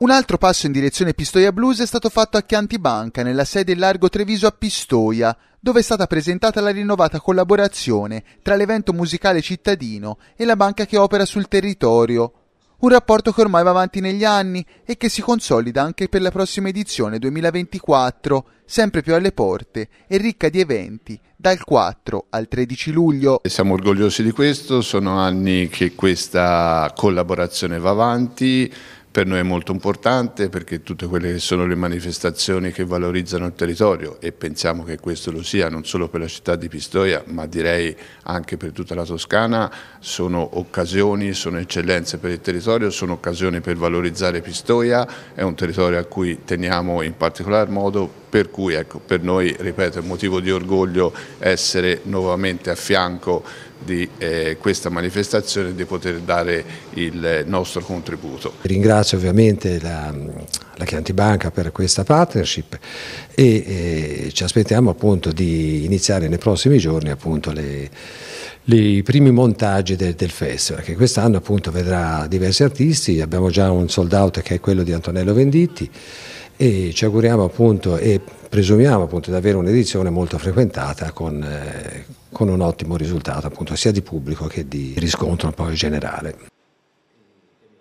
Un altro passo in direzione Pistoia Blues è stato fatto a Chiantibanca, nella sede in largo Treviso a Pistoia, dove è stata presentata la rinnovata collaborazione tra l'evento musicale cittadino e la banca che opera sul territorio. Un rapporto che ormai va avanti negli anni e che si consolida anche per la prossima edizione 2024, sempre più alle porte e ricca di eventi, dal 4 al 13 luglio. Siamo orgogliosi di questo, sono anni che questa collaborazione va avanti per noi è molto importante perché tutte quelle che sono le manifestazioni che valorizzano il territorio e pensiamo che questo lo sia non solo per la città di Pistoia ma direi anche per tutta la Toscana sono occasioni, sono eccellenze per il territorio, sono occasioni per valorizzare Pistoia, è un territorio a cui teniamo in particolar modo per cui ecco, per noi ripeto, è motivo di orgoglio essere nuovamente a fianco di eh, questa manifestazione e di poter dare il nostro contributo. Ringrazio ovviamente la, la Chianti Banca per questa partnership e eh, ci aspettiamo appunto di iniziare nei prossimi giorni appunto le, i primi montaggi del, del festival che quest'anno appunto vedrà diversi artisti, abbiamo già un sold out che è quello di Antonello Venditti e ci auguriamo appunto e presumiamo appunto di avere un'edizione molto frequentata con, eh, con un ottimo risultato appunto sia di pubblico che di riscontro poi generale.